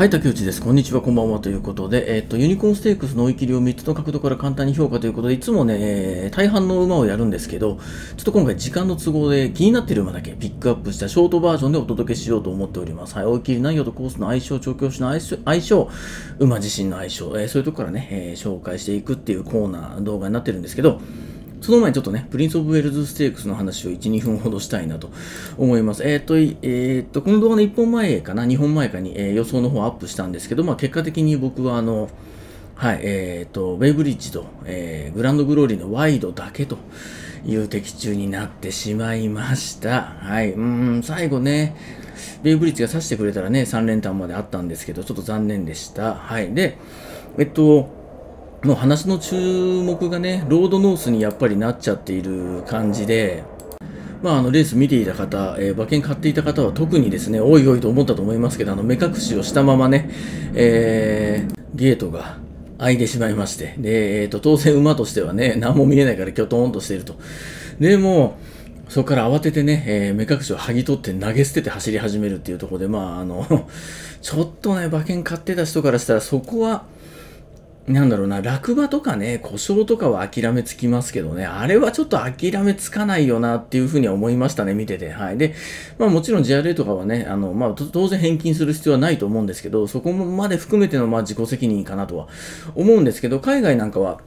はい、竹内です。こんにちは、こんばんはということで、えっ、ー、と、ユニコーンステークスの追い切りを3つの角度から簡単に評価ということで、いつもね、えー、大半の馬をやるんですけど、ちょっと今回時間の都合で気になっている馬だけピックアップしたショートバージョンでお届けしようと思っております。はい、追い切り内容とコースの相性、調教師の相性、相性馬自身の相性、えー、そういうとこからね、え紹介していくっていうコーナー動画になってるんですけど、その前にちょっとね、プリンス・オブ・ウェルズ・ステークスの話を1、2分ほどしたいなと思います。えっ、と、えっ、と、この動画の1本前かな、2本前かに、えー、予想の方アップしたんですけど、まあ結果的に僕はあの、はい、えっ、と、と、ベイブリッジと、えー、グランドグローリーのワイドだけという的中になってしまいました。はい、うん、最後ね、ベイブリッジが指してくれたらね、3連単まであったんですけど、ちょっと残念でした。はい、で、えっと、もう話の注目がね、ロードノースにやっぱりなっちゃっている感じで、まあ、あのレース見ていた方、えー、馬券買っていた方は特にですね、おいおいと思ったと思いますけど、あの目隠しをしたままね、えー、ゲートが開いてしまいまして、で、えーと、当然馬としてはね、何も見えないからきょとんとしていると。でもそこから慌ててね、えー、目隠しを剥ぎ取って投げ捨てて走り始めるっていうところで、まあ、あの ちょっとね、馬券買ってた人からしたら、そこは、なんだろうな、落馬とかね、故障とかは諦めつきますけどね、あれはちょっと諦めつかないよなっていうふうには思いましたね、見てて。はい。で、まあもちろん JRA とかはね、あの、まあ当然返金する必要はないと思うんですけど、そこまで含めてのまあ自己責任かなとは思うんですけど、海外なんかは、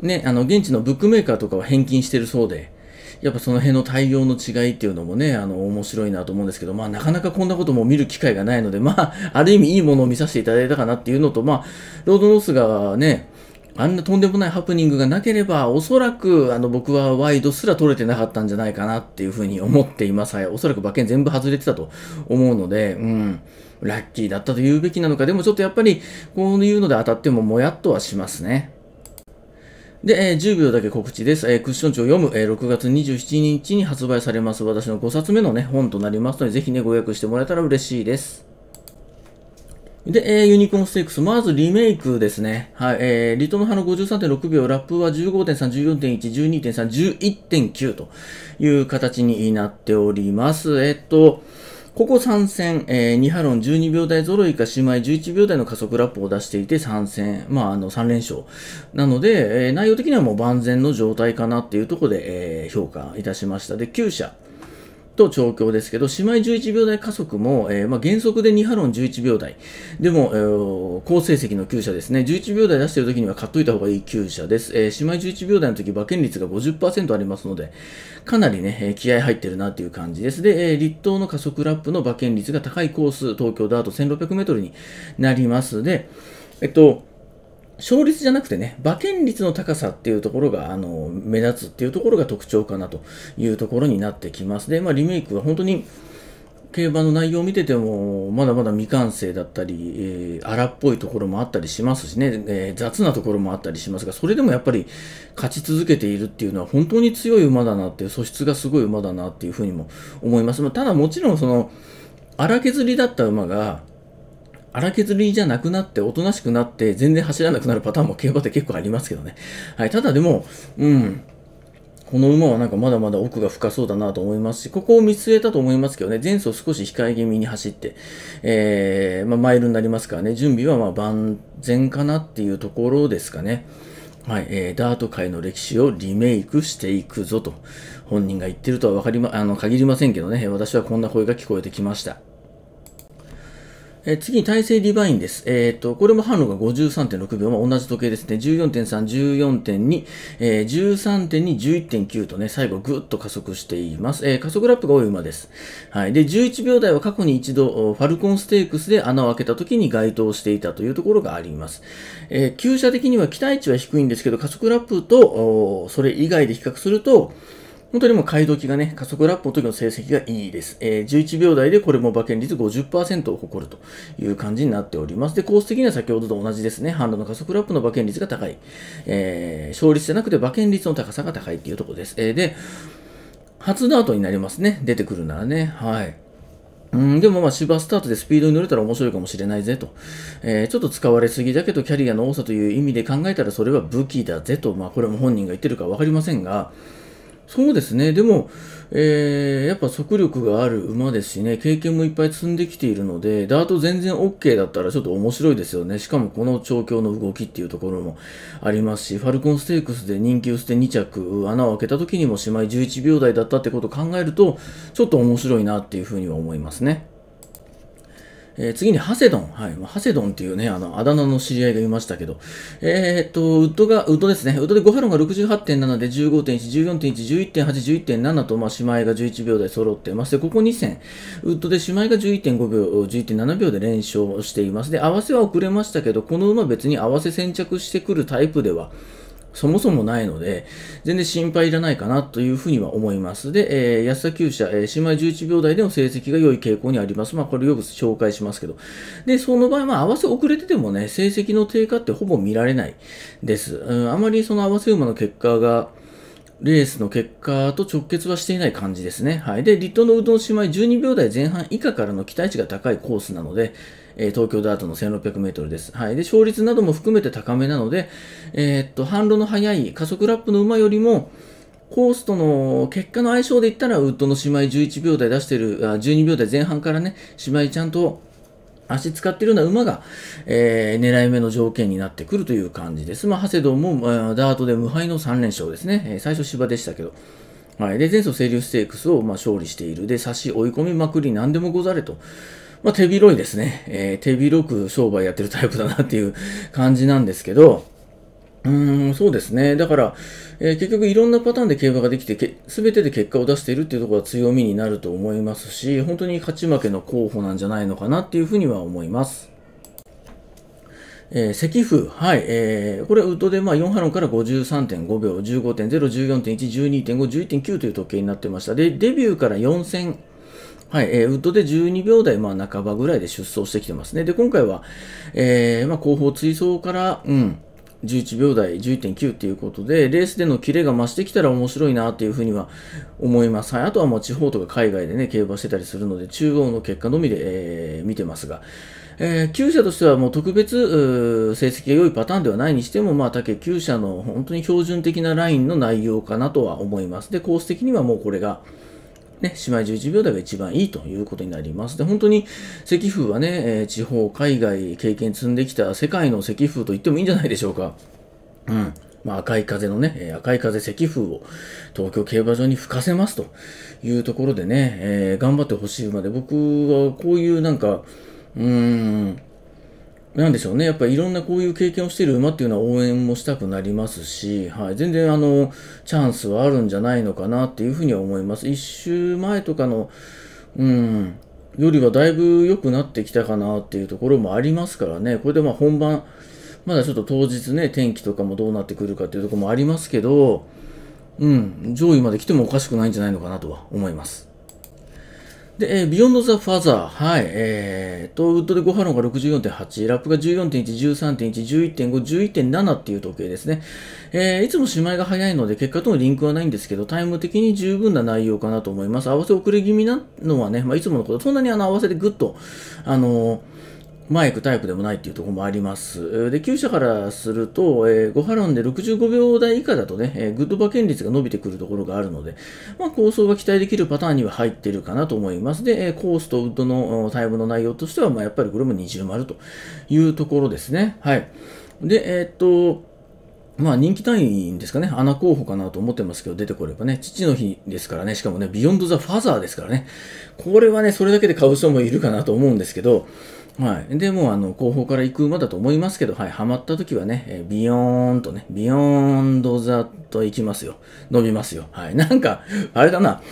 ね、あの、現地のブックメーカーとかは返金してるそうで、やっぱその辺の対応の違いっていうのもね、あの、面白いなと思うんですけど、まあ、なかなかこんなことも見る機会がないので、まあ、ある意味いいものを見させていただいたかなっていうのと、まあ、ロードノースがね、あんなとんでもないハプニングがなければ、おそらくあの僕はワイドすら取れてなかったんじゃないかなっていうふうに思っています。おそらく馬券全部外れてたと思うので、うん、ラッキーだったと言うべきなのか、でもちょっとやっぱりこういうので当たってももやっとはしますね。で、えー、10秒だけ告知です。えー、クッション帳を読む、えー、6月27日に発売されます私の5冊目のね、本となりますので、ぜひね、ご予約してもらえたら嬉しいです。で、えー、ユニコーンステークス、まずリメイクですね。はい、えー、リトム派の53.6秒、ラップは15.3、14.1、12.3、11.9という形になっております。えっと、ここ3戦、えー、ニハロン12秒台揃いか姉妹11秒台の加速ラップを出していて3戦、まあ、あの3連勝。なので、えー、内容的にはもう万全の状態かなっていうところで、えー、評価いたしました。で、9社。と調教ですけど、姉妹11秒台加速も、えー、まあ、原則で2波論11秒台。でも、えー、好成績の厩舎ですね。11秒台出してる時には買っといた方がいい厩舎です。えー、姉妹11秒台の時、馬券率が50%ありますので、かなりね、え気合入ってるなっていう感じです。で、え立冬の加速ラップの馬券率が高いコース、東京ダート1600メートルになります。で、えっと、勝率じゃなくてね、馬券率の高さっていうところが、あの、目立つっていうところが特徴かなというところになってきます。で、まあ、リメイクは本当に、競馬の内容を見てても、まだまだ未完成だったり、えー、荒っぽいところもあったりしますしね、えー、雑なところもあったりしますが、それでもやっぱり勝ち続けているっていうのは本当に強い馬だなっていう素質がすごい馬だなっていうふうにも思います。ただもちろんその、荒削りだった馬が、荒削りじゃなくなって、おとなしくなって、全然走らなくなるパターンも競馬って結構ありますけどね。はい、ただでも、うん。この馬はなんかまだまだ奥が深そうだなと思いますし、ここを見据えたと思いますけどね、前走少し控え気味に走って、えー、まあ、マイルになりますからね、準備はま万全かなっていうところですかね。はい、えー、ダート界の歴史をリメイクしていくぞと、本人が言ってるとは分かりま、あの、限りませんけどね、私はこんな声が聞こえてきました。え次に耐性ディバインです。えっ、と、これも反応が53.6秒、まあ、同じ時計ですね。14.3、14.2、えー、13.2、11.9とね、最後ぐっと加速しています。えー、加速ラップが多い馬です。はい。で、11秒台は過去に一度、ファルコンステークスで穴を開けた時に該当していたというところがあります。えー、旧車的には期待値は低いんですけど、加速ラップと、それ以外で比較すると、本当にもう買い時がね、加速ラップの時の成績がいいです。えー、11秒台でこれも馬券率50%を誇るという感じになっております。で、コース的には先ほどと同じですね。ハンドの加速ラップの馬券率が高い。えー、勝率じゃなくて馬券率の高さが高いっていうところです。えー、で、初ダートになりますね。出てくるならね。はい。うん、でもまあ芝スタートでスピードに乗れたら面白いかもしれないぜと、えー、ちょっと使われすぎだけどキャリアの多さという意味で考えたらそれは武器だぜと、まあ、これも本人が言ってるか分かりませんが、そうですね、でも、えー、やっぱ速力がある馬ですしね、経験もいっぱい積んできているので、ダート全然 OK だったらちょっと面白いですよね、しかもこの調教の動きっていうところもありますし、ファルコンステークスで人気を捨て2着、穴を開けた時にも姉妹11秒台だったってことを考えると、ちょっと面白いなっていうふうには思いますね。えー、次にハセドン。はい。ハセドンっていうね、あの、あだ名の知り合いがいましたけど、えー、っと、ウッドが、ウッドですね。ウッドでゴハロンが68.7で15.1、14.1、11.8、11.7と、まあ、姉妹が11秒台揃ってます。で、ここ2戦、ウッドで姉妹が11.5秒、11.7秒で連勝しています。で、合わせは遅れましたけど、この馬別に合わせ先着してくるタイプでは、そもそもないので、全然心配いらないかなというふうには思います。で、えー、安田厩舎、えー、姉妹11秒台での成績が良い傾向にあります。まあ、これよく紹介しますけど。で、その場合、まあ、合わせ遅れててもね、成績の低下ってほぼ見られないです。うん、あまりその合わせ馬の結果が、レースの結果と直結はしていない感じですね。はい。で、ットのうドの姉妹12秒台前半以下からの期待値が高いコースなので、えー、東京ダートの1600メートルです。はい。で、勝率なども含めて高めなので、えー、っと、反路の速い加速ラップの馬よりも、コースとの結果の相性で言ったら、ウッドの姉妹11秒台出してる、あ12秒台前半からね、姉妹ちゃんと足使ってるような馬が、えー、狙い目の条件になってくるという感じです。まあ、ハセドンも、ダートで無敗の3連勝ですね。えー、最初芝でしたけど。はい。で、前走清流ステークスを、まあ、勝利している。で、差し追い込みまくり、何でもござれと。まあ、手広いですね。えー、手広く商売やってるタイプだなっていう感じなんですけど、うん、そうですね。だから、えー、結局いろんなパターンで競馬ができて、すべてで結果を出しているっていうところが強みになると思いますし、本当に勝ち負けの候補なんじゃないのかなっていうふうには思います。えー、石風、はい、えー、これウッドでまあ4波論から53.5秒、15.0、14.1、12.5、11.9という時計になってました。で、デビューから4戦、はい、えー、ウッドで12秒台、まあ半ばぐらいで出走してきてますね。で、今回は、えー、まあ後方追走から、うん、11秒台、11.9っていうことで、レースでのキレが増してきたら面白いなっていうふうには思います。はい、あとはもう地方とか海外でね、競馬してたりするので、中央の結果のみで、えー、見てますが、えー、旧社としてはもう特別成績が良いパターンではないにしても、まあ、竹旧社の本当に標準的なラインの内容かなとは思います。で、コース的にはもうこれが、ね、姉妹11秒台が一番いいということになります。で、本当に赤風はね、え地方、海外経験積んできた世界の赤風と言ってもいいんじゃないでしょうか。うん。まあ、赤い風のね、赤い風赤風を東京競馬場に吹かせますというところでね、えー、頑張ってほしいまで、僕はこういうなんか、うーん、なんでしょうね。やっぱりいろんなこういう経験をしている馬っていうのは応援もしたくなりますし、はい。全然あの、チャンスはあるんじゃないのかなっていうふうには思います。一周前とかの、うん、よりはだいぶ良くなってきたかなっていうところもありますからね。これでまあ本番、まだちょっと当日ね、天気とかもどうなってくるかっていうところもありますけど、うん、上位まで来てもおかしくないんじゃないのかなとは思います。で、えー、ビヨンド・ザ・ファザー、はい、えー、と、ウッドでハロ論が64.8、ラップが14.1、13.1、11.5、11.7っていう時計ですね。えー、いつもしまいが早いので、結果とのリンクはないんですけど、タイム的に十分な内容かなと思います。合わせ遅れ気味なのはね、まあ、いつものこと、そんなにあの合わせてグッと、あのーマイクタイプでもないっていうところもあります。で、旧社からすると、えー、5波論で65秒台以下だとね、えー、グッド馬券率が伸びてくるところがあるので、まあ、構想が期待できるパターンには入ってるかなと思います。で、えコースとウッドのタイムの内容としては、まあ、やっぱりこれも二重丸というところですね。はい。で、えー、っと、まあ人気単位ですかね。穴候補かなと思ってますけど、出てこればね。父の日ですからね。しかもね、ビヨンドザファザーですからね。これはね、それだけで買う人もいるかなと思うんですけど、はい、でもうあの後方から行く馬だと思いますけど、はい、はまった時はね、えー、ビヨーンとね、ビヨーンドザッと行きますよ。伸びますよ。はい、なんか、あれだな、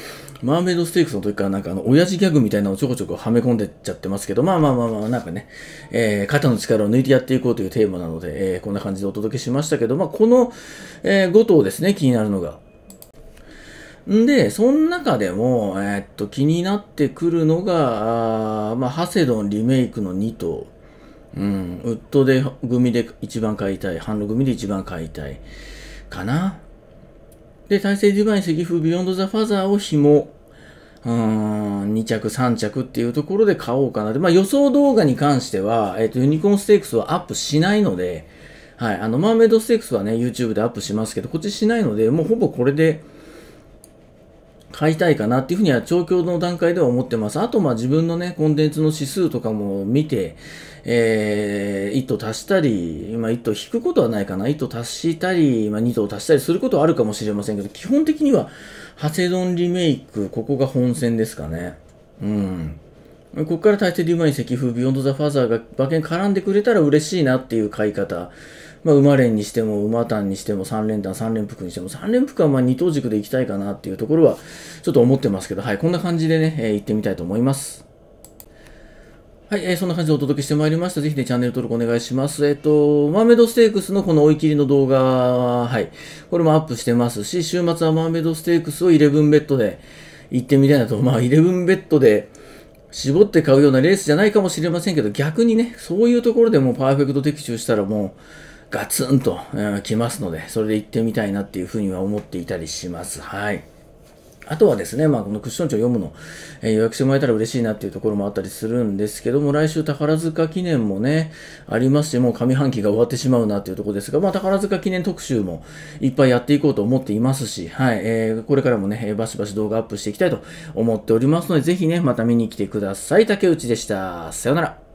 マーメイドステークスの時からなんかあの、親父ギャグみたいなのをちょこちょこはめ込んでっちゃってますけど、まあまあまあまあ、なんかね、えー、肩の力を抜いてやっていこうというテーマなので、えー、こんな感じでお届けしましたけど、まあこの、えー、5頭ですね、気になるのが。んで、その中でも、えー、っと、気になってくるのが、あまあ、ハセドンリメイクの2頭。うん、ウッドで、組で一番買いたい。ハンド組で一番買いたい。かな。で、大成デュバイン赤風ビヨンドザファザーを紐、うーん、2着、3着っていうところで買おうかなで、まあ予想動画に関しては、えっ、ー、と、ユニコーンステークスはアップしないので、はい、あの、マーメイドステークスはね、YouTube でアップしますけど、こっちしないので、もうほぼこれで、買いたいかなっていうふうには調教の段階では思ってます。あと、まあ自分のね、コンテンツの指数とかも見て、えー、1頭足したり、まあ1頭引くことはないかな。1頭足したり、まあ2頭足したりすることはあるかもしれませんけど、基本的には、ハセドンリメイク、ここが本戦ですかね。うん。ここから大抵リュウマセ石風ビヨンド・ザ・ファザーが馬券絡んでくれたら嬉しいなっていう買い方まあ、馬連にしても馬単にしても三連単三連複にしても三連複はまあ二等軸でいきたいかなっていうところはちょっと思ってますけど、はい、こんな感じでね、えー、行ってみたいと思います。はい、えー、そんな感じでお届けしてまいりました。ぜひね、チャンネル登録お願いします。えっ、ー、と、マーメイドステークスのこの追い切りの動画は、はい、これもアップしてますし、週末はマーメイドステークスをイレブンベッドで行ってみたいなと、まあ、ブンベッドで、絞って買うようなレースじゃないかもしれませんけど、逆にね、そういうところでもうパーフェクト的中したらもう、ガツンと、うん、来ますので、それで行ってみたいなっていうふうには思っていたりします。はい。あとはですね、まあ、このクッション帳読むの、えー、予約してもらえたら嬉しいなっていうところもあったりするんですけども、来週宝塚記念もね、ありますし、もう上半期が終わってしまうなっていうところですが、まあ、宝塚記念特集もいっぱいやっていこうと思っていますし、はい、えー、これからもね、えバシバシ動画アップしていきたいと思っておりますので、ぜひね、また見に来てください。竹内でした。さよなら。